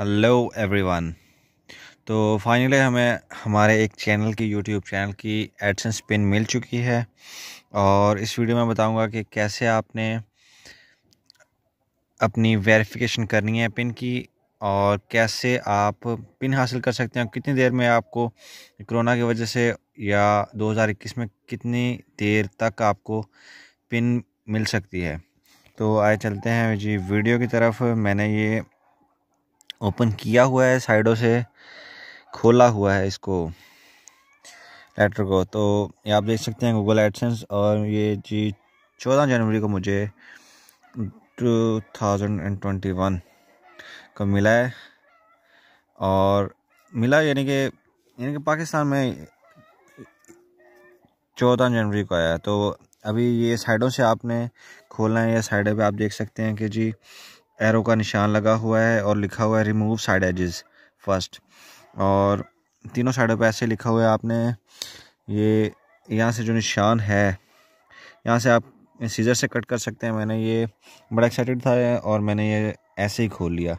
Hello everyone तो finally हमें हमारे एक चैनल की यूट्यूब चैनल की एडसेंस पिन मिल चुकी है और इस वीडियो में बताऊंगा कि कैसे आपने अपनी वेरिफिकेशन करनी है पिन की और कैसे आप पिन हासिल कर सकते हैं कितनी देर में आपको कोरोना की वजह से या 2021 में कितनी देर तक आपको पिन मिल सकती है तो आए चलते हैं जी वीडियो की तरफ मैंने ये ओपन किया हुआ है साइडों से खोला हुआ है इसको लेटर को तो ये आप देख सकते हैं गूगल एडसेंस और ये जी चौदह जनवरी को मुझे two thousand and twenty one को मिला है और मिला यानी कि यानी कि पाकिस्तान में चौदह जनवरी को आया तो अभी ये साइडों से आपने खोलना है या साइडों पे आप देख सकते हैं कि जी एरो का निशान लगा हुआ है और लिखा हुआ है रिमूव साइड एजेस फर्स्ट और तीनों साइडों पर ऐसे लिखा हुआ है आपने ये यहाँ से जो निशान है यहाँ से आप सीज़र से कट कर सकते हैं मैंने ये बड़ा एक्साइटेड था और मैंने ये ऐसे ही खोल लिया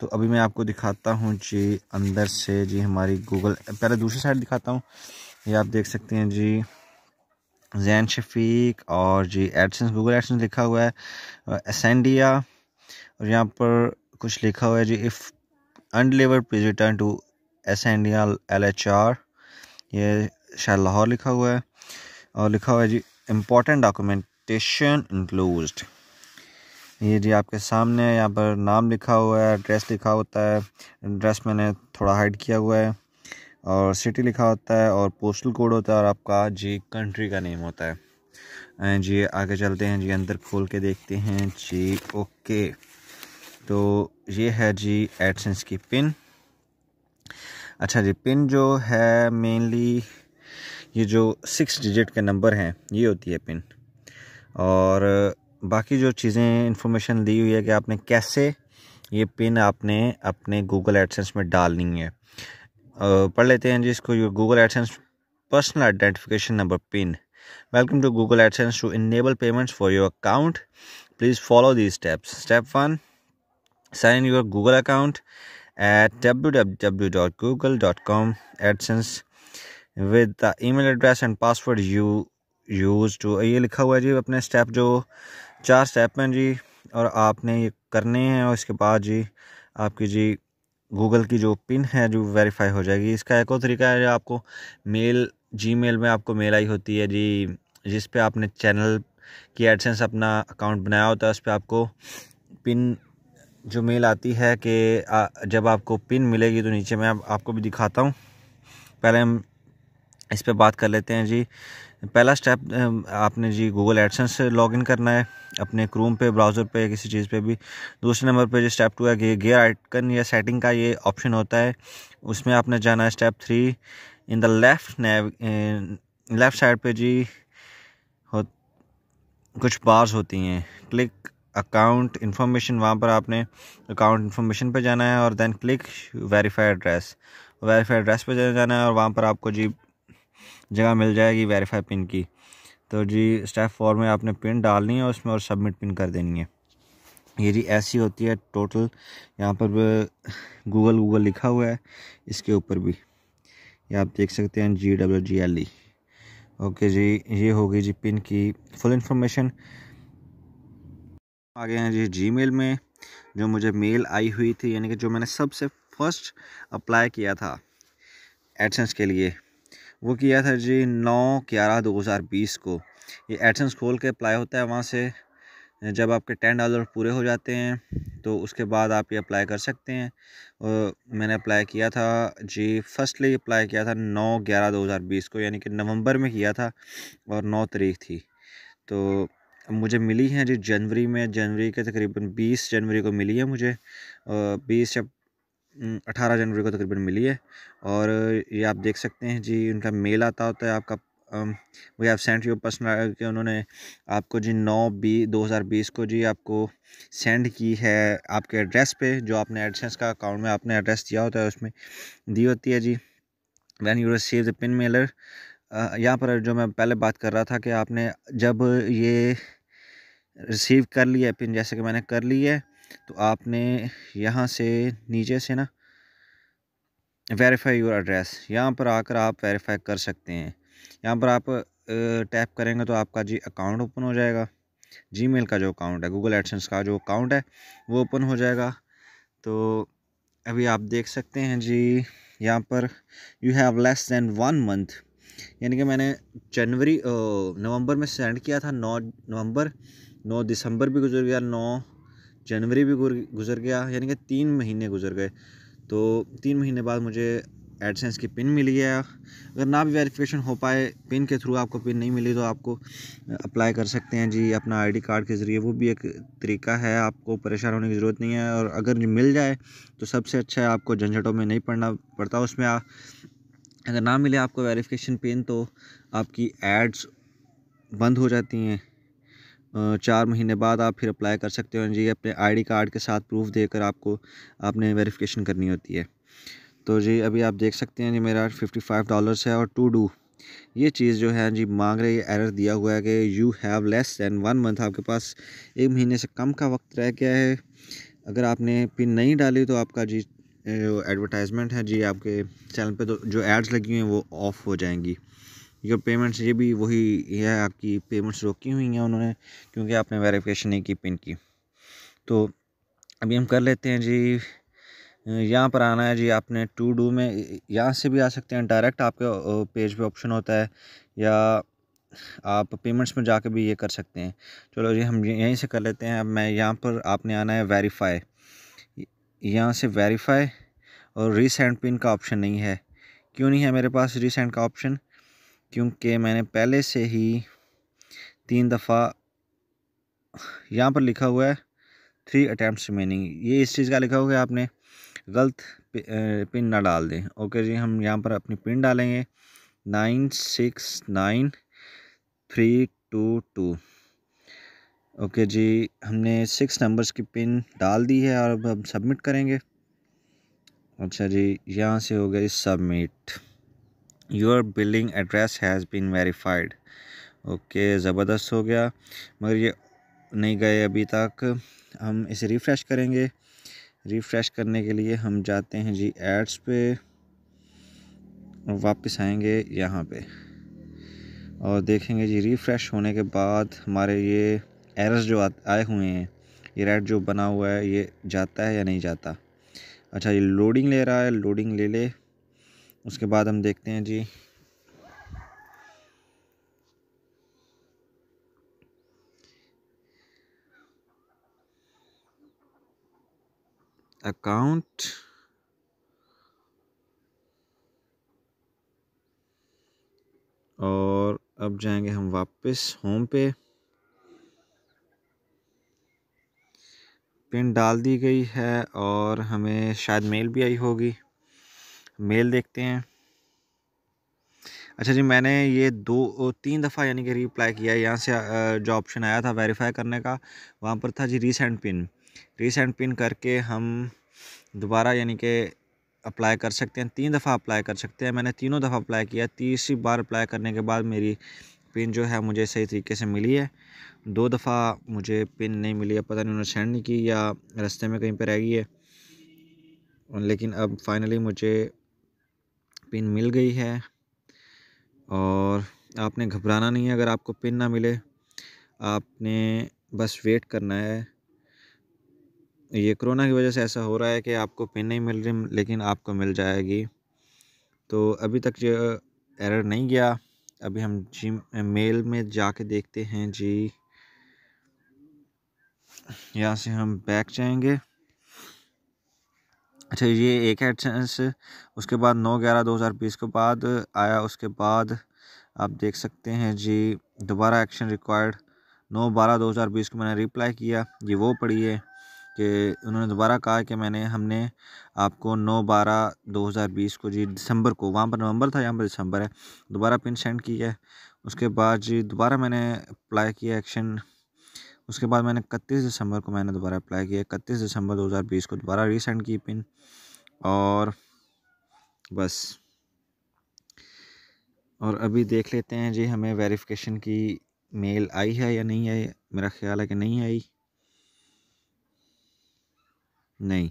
तो अभी मैं आपको दिखाता हूँ जी अंदर से जी हमारी गूगल पहले दूसरी साइड दिखाता हूँ ये आप देख सकते हैं जी जैन शफीक और जी एडसन गूगल एडसन लिखा हुआ है एसेंडिया और यहाँ पर कुछ लिखा हुआ है जी if undeliver please return to S N D L H R ये शायद लाहौर लिखा हुआ है और लिखा हुआ है जी इम्पोर्टेंट डॉक्यूमेंटेशन इंक्लूज ये जी आपके सामने यहाँ पर नाम लिखा हुआ है एड्रेस लिखा होता है एड्रेस मैंने थोड़ा हाइड किया हुआ है और सिटी लिखा होता है और पोस्टल कोड होता है और आपका जी कंट्री का नेम होता है जी आगे चलते हैं जी अंदर खोल के देखते हैं जी ओके तो ये है जी एडसेंस की पिन अच्छा जी पिन जो है मेनली ये जो सिक्स डिजिट के नंबर हैं ये होती है पिन और बाकी जो चीज़ें इंफॉर्मेशन दी हुई है कि आपने कैसे ये पिन आपने अपने गूगल एडसेंस में डालनी है पढ़ लेते हैं जी इसको Google AdSense personal identification number pin Welcome to Google AdSense to enable payments for your account. Please follow these steps. Step 1 Sign in your Google account at www.google.com AdSense with the email address and password you use to ये लिखा हुआ है जी अपने step जो चार step हैं जी और आपने ये करने हैं और इसके बाद जी आपकी जी गूगल की जो पिन है जो वेरीफाई हो जाएगी इसका एक और तरीका है आपको मेल जी मेल में आपको मेल आई होती है जी जिस पे आपने चैनल की एडसेंस अपना अकाउंट बनाया होता है उस पर आपको पिन जो मेल आती है कि जब आपको पिन मिलेगी तो नीचे मैं आपको भी दिखाता हूँ पहले हम इस पर बात कर लेते हैं जी पहला स्टेप आपने जी गूगल एडसेंस से इन करना है अपने क्रूम पे ब्राउज़र पे किसी चीज़ पे भी दूसरे नंबर पे जो स्टेप टू है गियर आइटकन या सेटिंग का ये ऑप्शन होता है उसमें आपने जाना है step three in the left left side पे जी हो कुछ बार्स होती हैं क्लिक अकाउंट इन्फॉर्मेशन वहाँ पर आपने अकाउंट इन्फॉर्मेशन पे जाना है और then click verify address verify address पे जाना है और वहाँ पर आपको जी जगह मिल जाएगी वेरीफाई पिन की तो जी स्टेप फोर में आपने पिन डालनी है उसमें और सबमिट पिन कर देनी है ये जी ऐसी होती है टोटल यहाँ पर गूगल गूगल लिखा हुआ है इसके ऊपर भी ये आप देख सकते हैं जी W G L E okay जी ये होगी जी पिन की फुल इंफॉर्मेशन गए हैं जी जी मेल में जो मुझे मेल आई हुई थी यानी कि जो मैंने सबसे फर्स्ट अप्लाई किया था एडसेंस के लिए वो किया था जी नौ ग्यारह दो हज़ार बीस को ये एडसेंस खोल के अप्लाई होता है वहाँ से जब आपके टेन डॉलर पूरे हो जाते हैं तो उसके बाद आप ये अप्लाई कर सकते हैं और मैंने अप्लाई किया था जी फर्स्टली अप्लाई किया था नौ ग्यारह दो हज़ार बीस को यानी कि नवंबर में किया था और नौ तारीख थी तो मुझे मिली है जी जनवरी में जनवरी के तकरीबन बीस जनवरी को मिली है मुझे बीस या अठारह जनवरी को तकरीबन मिली है और ये आप देख सकते हैं जी उनका मेल आता होता है आपका we have sent your personal के उन्होंने आपको जी नौ बी दो हज़ार बीस को जी आपको सेंड की है आपके एड्रेस पे जो आपने एडसेंस का अकाउंट में आपने एड्रेस दिया होता है उसमें दी होती है जी when you receive the pin mailer यहाँ पर जो मैं पहले बात कर रहा था कि आपने जब ये रिसीव कर लिया है पिन जैसे कि मैंने कर ली है तो आपने यहाँ से नीचे से ना वेरीफाई योर एड्रेस यहाँ पर आकर आप वेरीफाई कर सकते हैं यहाँ पर आप टैप करेंगे तो आपका जी अकाउंट ओपन हो जाएगा जीमेल का जो अकाउंट है गूगल एडसेंस का जो अकाउंट है वो ओपन हो जाएगा तो अभी आप देख सकते हैं जी यहाँ पर you have less than one month यानी कि मैंने जनवरी नवंबर में सेंड किया था नौ नवंबर नौ दिसंबर भी गुजर गया नौ जनवरी भी गुजर गया यानी कि तीन महीने गुजर गए तो तीन महीने बाद मुझे एडसेंस की पिन मिली है अगर ना भी वेरिफिकेशन हो पाए पिन के थ्रू आपको पिन नहीं मिली तो आपको अप्लाई कर सकते हैं जी अपना आईडी कार्ड के ज़रिए वो भी एक तरीका है आपको परेशान होने की ज़रूरत नहीं है और अगर मिल जाए तो सबसे अच्छा है आपको झंझटों में नहीं पड़ना पड़ता उसमें आ, अगर ना मिले आपको वेरीफिकेशन पिन तो आपकी एड्स बंद हो जाती हैं चार महीने बाद आप फिर अप्लाई कर सकते हो जी अपने आईडी कार्ड के साथ प्रूफ देकर आपको आपने वेरिफिकेशन करनी होती है तो जी अभी आप देख सकते हैं जी मेरा फिफ्टी फाइव डॉलर्स है और टू डू ये चीज़ जो है जी मांग रही है एरर दिया हुआ है कि you have less than one month आपके पास एक महीने से कम का वक्त रह गया है अगर आपने पिन नहीं डाली तो आपका जी जो एडवर्टाइजमेंट है जी आपके चैनल पे तो जो एड्स लगी हुई हैं वो ऑफ हो जाएंगी योर पेमेंट्स ये भी वही ये है आपकी पेमेंट्स रोकी हुई हैं उन्होंने क्योंकि आपने वेरिफिकेशन नहीं की पिन की तो अभी हम कर लेते हैं जी यहाँ पर आना है जी आपने टू डू में यहाँ से भी आ सकते हैं डायरेक्ट आपके पेज पे ऑप्शन होता है या आप पेमेंट्स में जाके भी ये कर सकते हैं चलो जी हम यहीं से कर लेते हैं अब मैं यहाँ पर आपने आना है वेरीफाई यहाँ से वेरीफाई और रीसेंट पिन का ऑप्शन नहीं है क्यों नहीं है मेरे पास रीसेंट का ऑप्शन क्योंकि मैंने पहले से ही तीन दफ़ा यहाँ पर लिखा हुआ है थ्री अटैम्प्ट रिमेनिंग ये इस चीज़ का लिखा हुआ है आपने गलत पिन ना डाल दें ओके जी हम यहाँ पर अपनी पिन डालेंगे nine six nine three two two okay जी हमने सिक्स नंबर्स की पिन डाल दी है और अब हम सबमिट करेंगे अच्छा जी यहाँ से हो गई submit your billing address has been verified okay ज़बरदस्त हो गया मगर ये नहीं गए अभी तक हम इसे रिफ़्रेश करेंगे रिफ़्रेश करने के लिए हम जाते हैं जी एड्स पे और वापस आएंगे यहाँ पे और देखेंगे जी रिफ़्रेश होने के बाद हमारे ये एरर्स जो आए हुए हैं ये रेड जो बना हुआ है ये जाता है या नहीं जाता अच्छा ये लोडिंग ले रहा है लोडिंग ले ले उसके बाद हम देखते हैं जी account और अब जाएंगे हम वापस होम पे पिन डाल दी गई है और हमें शायद मेल भी आई होगी मेल देखते हैं अच्छा जी मैंने ये दो तीन दफ़ा यानी कि रिप्लाई किया यहाँ से जो ऑप्शन आया था वेरीफाई करने का वहाँ पर था जी रीसेंट पिन रीसेंट पिन करके हम दोबारा यानी कि अप्लाई कर सकते हैं तीन दफ़ा अप्लाई कर सकते हैं मैंने तीनों दफ़ा अप्लाई किया तीसरी बार अप्लाई करने के बाद मेरी पिन जो है मुझे सही तरीके से मिली है दो दफ़ा मुझे पिन नहीं मिली है पता नहीं उन्होंने सेंड नहीं की या रस्ते में कहीं पर रह गई है लेकिन अब फाइनली मुझे पिन मिल गई है और आपने घबराना नहीं है अगर आपको पिन ना मिले आपने बस वेट करना है ये कोरोना की वजह से ऐसा हो रहा है कि आपको पिन नहीं मिल रही लेकिन आपको मिल जाएगी तो अभी तक जो एरर नहीं गया अभी हम जी मेल में जाके देखते हैं जी यहाँ से हम बैक जाएंगे अच्छा ये एक एडसेंस उसके बाद नौ ग्यारह दो हज़ार बीस के बाद आया उसके बाद आप देख सकते हैं जी दोबारा एक्शन रिक्वायर्ड नौ बारह दो हज़ार बीस को मैंने रिप्लाई किया ये वो पड़ी है कि उन्होंने दोबारा कहा कि मैंने हमने आपको नौ बारह दो हज़ार बीस को जी दिसंबर को वहाँ पर नवंबर था यहाँ पर दिसंबर है दोबारा पिन सेंड की है उसके बाद जी दोबारा मैंने अप्लाई किया एक्शन उसके बाद मैंने इकतीस दिसंबर को मैंने दोबारा अप्लाई किया इकतीस दिसंबर दो हज़ार बीस को दोबारा रीसेंड की पिन और बस और अभी देख लेते हैं जी हमें वेरिफिकेशन की मेल आई है या नहीं आई मेरा ख्याल है कि नहीं आई नहीं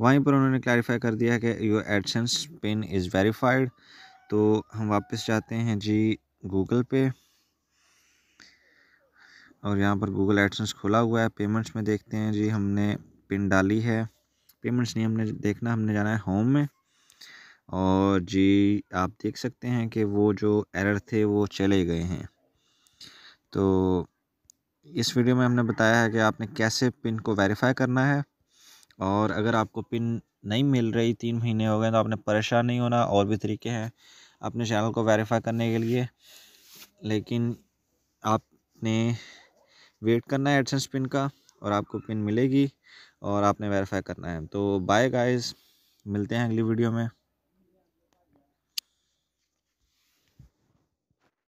वहीं पर उन्होंने क्लैरिफाई कर दिया है कि your AdSense pin is verified तो हम वापस जाते हैं जी गूगल पे और यहाँ पर गूगल एडसेंस खुला हुआ है पेमेंट्स में देखते हैं जी हमने पिन डाली है पेमेंट्स नहीं हमने देखना हमने जाना है होम में और जी आप देख सकते हैं कि वो जो एरर थे वो चले गए हैं तो इस वीडियो में हमने बताया है कि आपने कैसे पिन को वेरीफाई करना है और अगर आपको पिन नहीं मिल रही तीन महीने हो गए तो आपने परेशान नहीं होना और भी तरीके हैं अपने चैनल को वेरीफाई करने के लिए लेकिन आपने वेट करना है एडसेंस पिन का और आपको पिन मिलेगी और आपने वेरीफाई करना है तो बाय गाइस मिलते हैं अगली वीडियो में